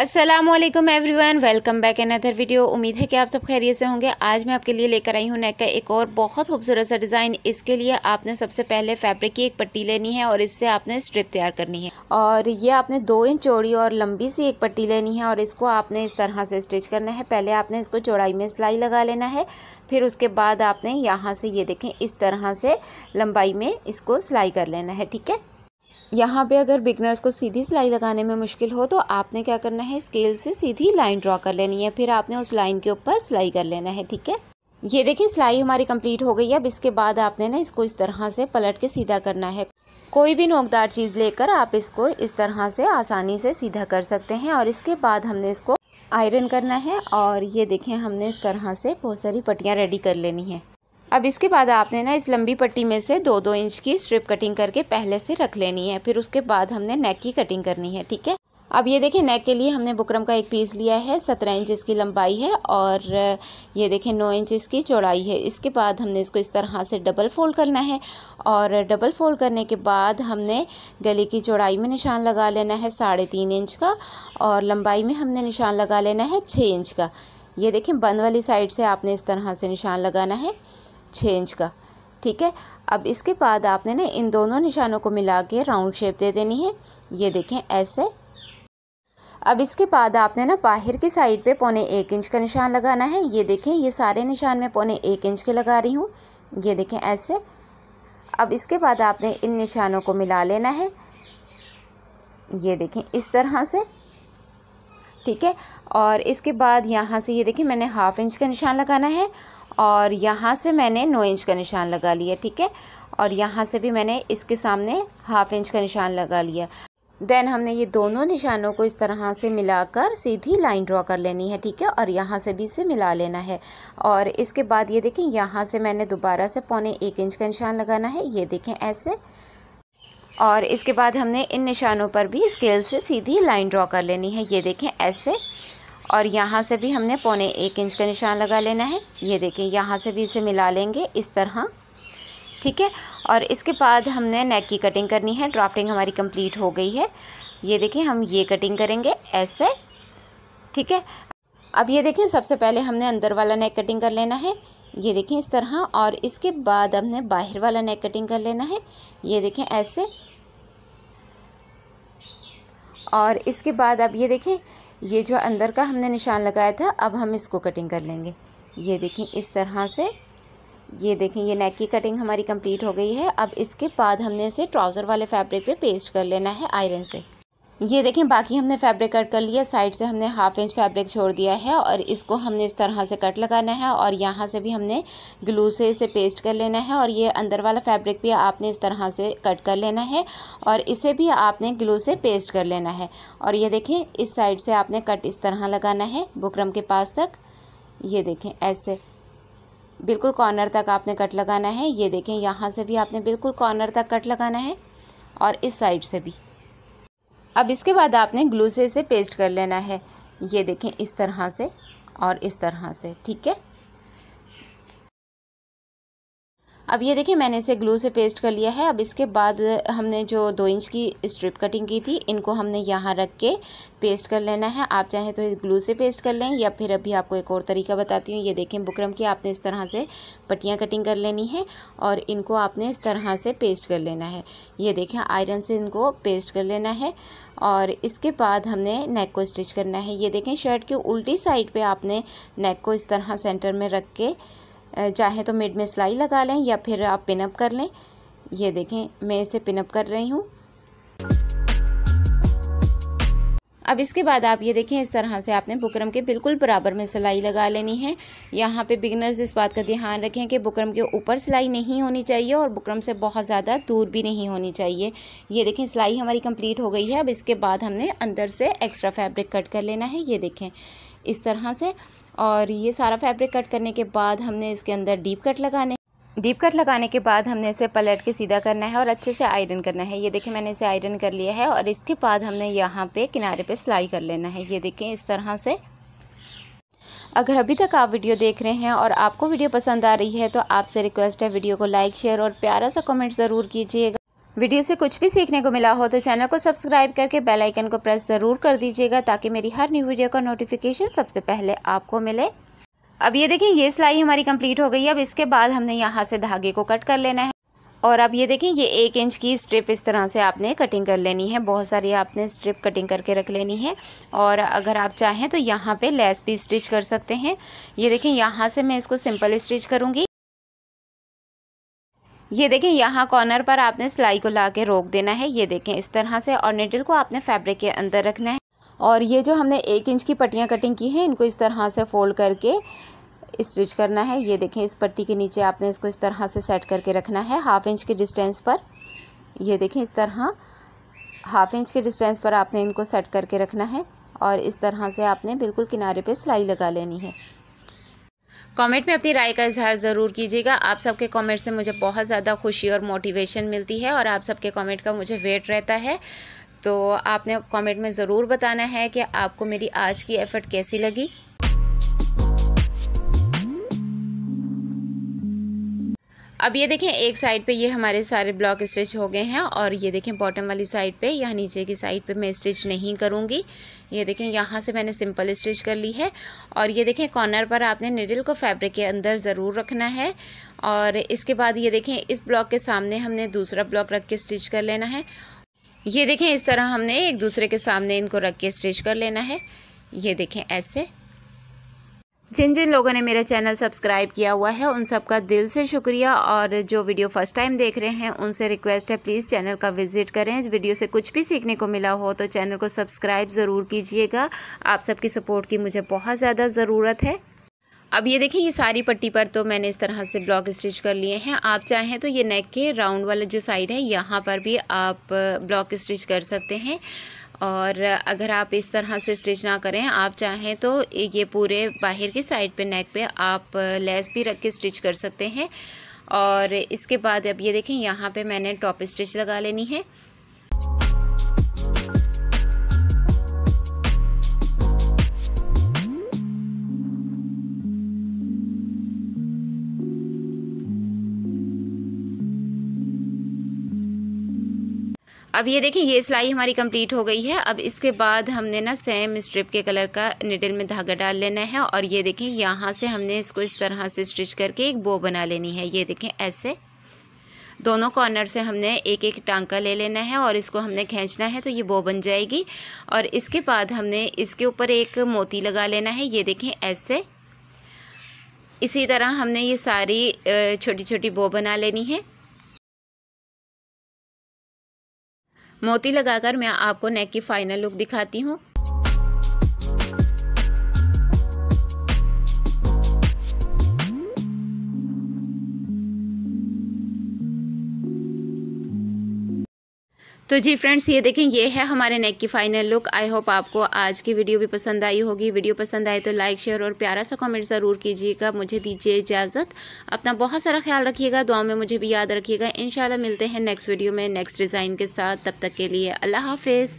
Aslam everyone welcome back another video उम्मीद है कि आप सब खैरियत से होंगे आज मैं आपके लिए लेकर आई हूँ नेक का एक और बहुत खूबसूरत सा डिज़ाइन इसके लिए आपने सबसे पहले फैब्रिक की एक पट्टी लेनी है और इससे आपने स्ट्रिप तैयार करनी है और ये आपने दो इंच चौड़ी और लंबी सी एक पट्टी लेनी है और इसको आपने इस तरह से स्टिच करना है पहले आपने इसको चौड़ाई में सिलाई लगा लेना है फिर उसके बाद आपने यहाँ से ये देखें इस तरह से लंबाई में इसको सिलाई कर लेना है ठीक है यहाँ पे अगर बिगनर्स को सीधी सिलाई लगाने में मुश्किल हो तो आपने क्या करना है स्केल से सीधी लाइन ड्रॉ कर लेनी है फिर आपने उस लाइन के ऊपर सिलाई कर लेना है ठीक है ये देखिए सिलाई हमारी कंप्लीट हो गई है अब इसके बाद आपने ना इसको इस तरह से पलट के सीधा करना है कोई भी नोकदार चीज़ लेकर आप इसको इस तरह से आसानी से सीधा कर सकते हैं और इसके बाद हमने इसको आयरन करना है और ये देखें हमने इस तरह से बहुत सारी पट्टियाँ रेडी कर लेनी है अब इसके बाद आपने ना इस लंबी पट्टी में से दो दो इंच की स्ट्रिप कटिंग करके पहले से रख लेनी है फिर उसके बाद हमने नेक की कटिंग करनी है ठीक है अब ये देखें नेक के लिए हमने बुकरम का एक पीस लिया है सत्रह इंच इसकी लंबाई है और ये देखें नौ इंच इसकी चौड़ाई है इसके बाद हमने इसको इस तरह से डबल फोल्ड करना है और डबल फोल्ड करने के बाद हमने गले की चौड़ाई में निशान लगा लेना है साढ़े तीन इंच का और लंबाई में हमने निशान लगा लेना है छः इंच का ये देखें बंद वाली साइड से आपने इस तरह से निशान लगाना है छः इंच का ठीक है अब इसके बाद आपने ना इन दोनों निशानों को मिला के राउंड शेप दे देनी है ये देखें ऐसे अब इसके बाद आपने ना बाहर की साइड पे पौने एक इंच का निशान लगाना है ये देखें ये सारे निशान मैं पौने एक इंच के लगा रही हूँ ये देखें ऐसे अब इसके बाद आपने इन निशानों को मिला लेना है ये देखें इस तरह से ठीक है और इसके बाद यहाँ से ये देखें मैंने हाफ इंच का निशान लगाना है और यहाँ से मैंने नौ इंच का निशान लगा लिया ठीक है और यहाँ से भी मैंने इसके सामने हाफ इंच का निशान लगा लिया देन हमने ये दोनों निशानों को इस तरह से मिलाकर सीधी लाइन ड्रॉ कर लेनी है ठीक है और यहाँ से भी इसे मिला लेना है और इसके बाद ये देखें यहाँ से मैंने दोबारा से पौने एक इंच का निशान लगाना है ये देखें ऐसे और इसके बाद हमने इन निशानों पर भी स्केल से सीधी लाइन ड्रॉ कर लेनी है ये देखें ऐसे और यहाँ से भी हमने पौने एक इंच का निशान लगा लेना है ये देखिए यहाँ से भी इसे मिला लेंगे इस तरह ठीक है और इसके बाद हमने नेक की कटिंग करनी है ड्राफ्टिंग हमारी कंप्लीट हो गई है ये देखिए हम ये कटिंग करेंगे ऐसे ठीक है अब ये देखें सबसे पहले हमने अंदर वाला नेक कटिंग कर लेना है ये देखें इस तरह और इसके बाद हमने बाहर वाला नेक कटिंग कर लेना है ये देखें ऐसे और इसके बाद अब ये देखें ये जो अंदर का हमने निशान लगाया था अब हम इसको कटिंग कर लेंगे ये देखें इस तरह से ये देखें ये नेक की कटिंग हमारी कंप्लीट हो गई है अब इसके बाद हमने इसे ट्राउज़र वाले फैब्रिक पे पेस्ट कर लेना है आयरन से ये देखें बाकी हमने फैब्रिक कट कर लिया साइड से हमने हाफ इंच फैब्रिक छोड़ दिया है और इसको हमने इस तरह से कट लगाना है और यहाँ से भी हमने ग्लू से इसे पेस्ट कर लेना है और ये अंदर वाला फैब्रिक भी आपने इस तरह से कट कर लेना है और इसे भी आपने ग्लू से पेस्ट कर लेना है और ये देखें इस साइड से आपने कट इस तरह लगाना है बुकरम के पास तक ये देखें ऐसे बिल्कुल कॉर्नर तक आपने कट लगाना है ये देखें यहाँ से भी आपने बिल्कुल कॉर्नर तक कट लगाना है और इस साइड से भी अब इसके बाद आपने ग्लू से इसे पेस्ट कर लेना है ये देखें इस तरह से और इस तरह से ठीक है अब ये देखिए मैंने इसे ग्लू से पेस्ट कर लिया है अब इसके बाद हमने जो दो इंच की स्ट्रिप कटिंग की थी इनको हमने यहाँ रख के पेस्ट कर लेना है आप चाहें तो ग्लू से पेस्ट कर लें या फिर अभी आपको एक और तरीका बताती हूँ ये देखें बुकरम की आपने इस तरह से पट्टियाँ कटिंग कर लेनी है और इनको आपने इस तरह से पेस्ट कर लेना है ये देखें आयरन से इनको पेस्ट कर लेना है और इसके बाद हमने नेक को स्टिच करना है ये देखें शर्ट के उल्टी साइड पे आपने नेक को इस तरह सेंटर में रख के चाहे तो मिड में सिलाई लगा लें या फिर आप पिनअप कर लें ये देखें मैं इसे पिनअप कर रही हूँ अब इसके बाद आप ये देखें इस तरह से आपने बुकरम के बिल्कुल बराबर में सिलाई लगा लेनी है यहाँ पे बिगनर्स इस बात का ध्यान रखें कि बुकरम के ऊपर सिलाई नहीं होनी चाहिए और बुकरम से बहुत ज़्यादा दूर भी नहीं होनी चाहिए ये देखें सिलाई हमारी कंप्लीट हो गई है अब इसके बाद हमने अंदर से एक्स्ट्रा फैब्रिक कट कर लेना है ये देखें इस तरह से और ये सारा फैब्रिक कट करने के बाद हमने इसके अंदर डीप कट लगाने डीप कट लगाने के बाद हमने इसे पलट के सीधा करना है और अच्छे से आयरन करना है ये देखें मैंने इसे आयरन कर लिया है और इसके बाद हमने यहाँ पे किनारे पे सिलाई कर लेना है ये देखें इस तरह से अगर अभी तक आप वीडियो देख रहे हैं और आपको वीडियो पसंद आ रही है तो आपसे रिक्वेस्ट है वीडियो को लाइक शेयर और प्यारा सा कमेंट ज़रूर कीजिएगा वीडियो से कुछ भी सीखने को मिला हो तो चैनल को सब्सक्राइब करके बेल आइकन को प्रेस ज़रूर कर दीजिएगा ताकि मेरी हर न्यू वीडियो का नोटिफिकेशन सबसे पहले आपको मिले अब ये देखें ये सिलाई हमारी कंप्लीट हो गई अब इसके बाद हमने यहाँ से धागे को कट कर लेना है और अब ये देखें ये एक इंच की स्ट्रिप इस तरह से आपने कटिंग कर लेनी है बहुत सारी आपने स्ट्रिप कटिंग करके रख लेनी है और अगर आप चाहें तो यहाँ पर लेस भी स्टिच कर सकते हैं ये देखें यहाँ से मैं इसको सिंपल स्टिच करूँगी ये देखें यहाँ कॉर्नर पर आपने सिलाई को ला के रोक देना है ये देखें इस तरह से और निडल को आपने फैब्रिक के अंदर रखना है और ये जो हमने एक इंच की पट्टियाँ कटिंग की हैं इनको इस तरह से फोल्ड करके स्टिच करना है ये देखें इस पट्टी के नीचे आपने इसको इस तरह से सेट करके रखना है हाफ इंच के डिस्टेंस पर ये देखें इस तरह हाफ इंच के डिस्टेंस पर आपने इनको सेट करके रखना है और इस तरह से आपने बिल्कुल किनारे पे सिलाई लगा लेनी है कमेंट में अपनी राय का इजहार ज़रूर कीजिएगा आप सबके कमेंट से मुझे बहुत ज़्यादा खुशी और मोटिवेशन मिलती है और आप सबके कमेंट का मुझे वेट रहता है तो आपने कमेंट में ज़रूर बताना है कि आपको मेरी आज की एफ़र्ट कैसी लगी अब ये देखें एक साइड पे ये हमारे सारे ब्लॉक स्टिच हो गए हैं और ये देखें बॉटम वाली साइड पे या नीचे की साइड पे मैं स्टिच नहीं करूँगी ये देखें यहाँ से मैंने सिंपल स्टिच कर ली है और ये देखें कॉर्नर पर आपने निडल को फैब्रिक के अंदर ज़रूर रखना है और इसके बाद ये देखें इस ब्लॉक के सामने हमने दूसरा ब्लॉक रख के स्टिच कर लेना है ये देखें इस तरह हमने एक दूसरे के सामने इनको रख के स्टिच कर लेना है ये देखें ऐसे जिन जिन लोगों ने मेरा चैनल सब्सक्राइब किया हुआ है उन सबका दिल से शुक्रिया और जो वीडियो फर्स्ट टाइम देख रहे हैं उनसे रिक्वेस्ट है प्लीज़ चैनल का विज़िट करें वीडियो से कुछ भी सीखने को मिला हो तो चैनल को सब्सक्राइब ज़रूर कीजिएगा आप सबकी सपोर्ट की मुझे बहुत ज़्यादा ज़रूरत है अब ये देखिए ये सारी पट्टी पर तो मैंने इस तरह से ब्लॉक स्टिच कर लिए हैं आप चाहें तो ये नेक के राउंड वाला जो साइड है यहाँ पर भी आप ब्लॉक स्टिच कर सकते हैं और अगर आप इस तरह से स्टिच ना करें आप चाहें तो ये पूरे बाहर की साइड पे नेक पे आप लेस भी रख के स्टिच कर सकते हैं और इसके बाद अब ये देखें यहाँ पे मैंने टॉप स्टिच लगा लेनी है अब ये देखिए ये सिलाई हमारी कंप्लीट हो गई है अब इसके बाद हमने ना सेम स्ट्रिप के कलर का निडल में धागा डाल लेना है और ये देखें यहाँ से हमने इसको इस तरह से स्टिच करके एक बो बना लेनी है ये देखें ऐसे दोनों कॉर्नर से हमने एक एक टांका ले लेना है और इसको हमने खींचना है तो ये बो बन जाएगी और इसके बाद हमने इसके ऊपर एक मोती लगा लेना है ये देखें ऐसे इसी तरह हमने ये सारी छोटी छोटी बो बना लेनी है मोती लगाकर मैं आपको नेक की फाइनल लुक दिखाती हूँ तो जी फ्रेंड्स ये देखें ये है हमारे नेक की फाइनल लुक आई होप आपको आज की वीडियो भी पसंद आई होगी वीडियो पसंद आए तो लाइक शेयर और प्यारा सा कमेंट ज़रूर कीजिएगा मुझे दीजिए इजाज़त अपना बहुत सारा ख्याल रखिएगा दुआ में मुझे भी याद रखिएगा इन मिलते हैं नेक्स्ट वीडियो में नेक्स्ट डिज़ाइन के साथ तब तक के लिए अल्लाह हाफिज़